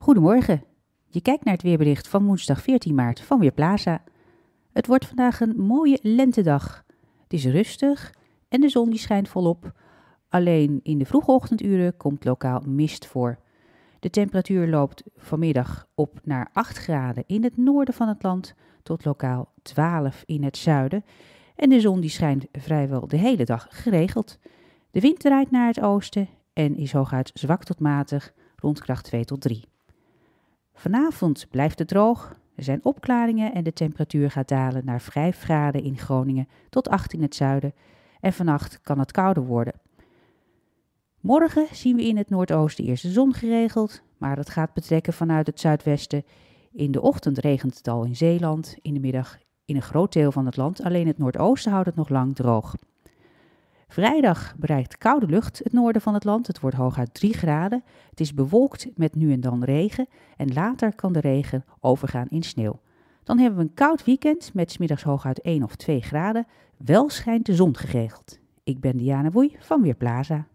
Goedemorgen. Je kijkt naar het weerbericht van woensdag 14 maart van Weerplaza. Het wordt vandaag een mooie lentedag. Het is rustig en de zon die schijnt volop. Alleen in de vroege ochtenduren komt lokaal mist voor. De temperatuur loopt vanmiddag op naar 8 graden in het noorden van het land tot lokaal 12 in het zuiden. En de zon die schijnt vrijwel de hele dag geregeld. De wind draait naar het oosten en is hooguit zwak tot matig rond kracht 2 tot 3. Vanavond blijft het droog, er zijn opklaringen en de temperatuur gaat dalen naar 5 graden in Groningen tot 8 in het zuiden. En vannacht kan het kouder worden. Morgen zien we in het noordoosten eerst de zon geregeld, maar dat gaat betrekken vanuit het zuidwesten. In de ochtend regent het al in Zeeland, in de middag in een groot deel van het land, alleen het noordoosten houdt het nog lang droog. Vrijdag bereikt koude lucht het noorden van het land. Het wordt hooguit 3 graden. Het is bewolkt met nu en dan regen. En later kan de regen overgaan in sneeuw. Dan hebben we een koud weekend met smiddags hooguit 1 of 2 graden. Wel schijnt de zon geregeld. Ik ben Diana Woei van Weerplaza.